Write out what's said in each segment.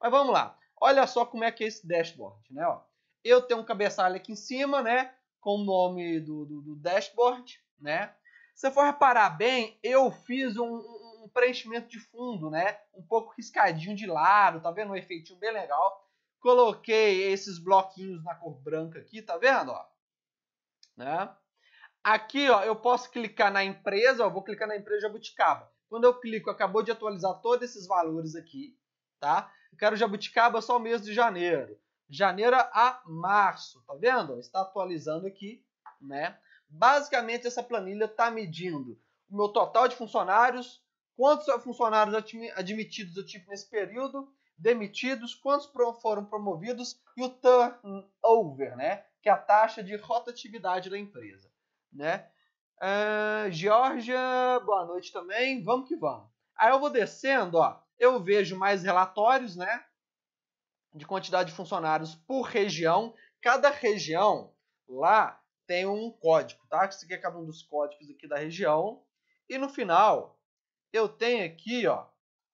Mas vamos lá. Olha só como é que é esse dashboard, né? Ó, eu tenho um cabeçalho aqui em cima, né? Com o nome do, do, do dashboard, né? Se for reparar bem, eu fiz um, um, preenchimento de fundo, né? Um pouco riscadinho de lado, tá vendo? Um efeito bem legal. Coloquei esses bloquinhos na cor branca aqui, tá vendo? Ó, né? Aqui, ó, eu posso clicar na empresa, ó, vou clicar na empresa Jabuticaba. Quando eu clico, acabou de atualizar todos esses valores aqui, tá? Eu quero jabuticaba só o mês de janeiro. Janeiro a março, tá vendo? Está atualizando aqui, né? Basicamente, essa planilha está medindo o meu total de funcionários, quantos funcionários admitidos eu tive nesse período, demitidos, quantos foram promovidos e o turnover, né? Que é a taxa de rotatividade da empresa, né? Uh, Georgia, boa noite também. Vamos que vamos. Aí eu vou descendo, ó eu vejo mais relatórios, né? De quantidade de funcionários por região. Cada região lá tem um código, tá? Isso aqui é cada um dos códigos aqui da região. E no final, eu tenho aqui, ó,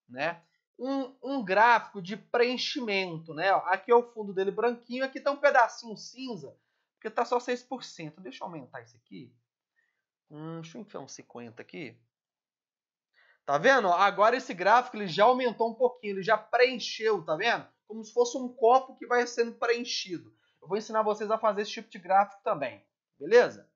né? Um, um gráfico de preenchimento, né? Aqui é o fundo dele branquinho, aqui tá um pedacinho cinza, porque tá só 6%. Deixa eu aumentar isso aqui. Hum, deixa eu enfiar uns 50 aqui. Tá vendo? Agora esse gráfico ele já aumentou um pouquinho, ele já preencheu, tá vendo? Como se fosse um copo que vai sendo preenchido. Eu vou ensinar vocês a fazer esse tipo de gráfico também, beleza?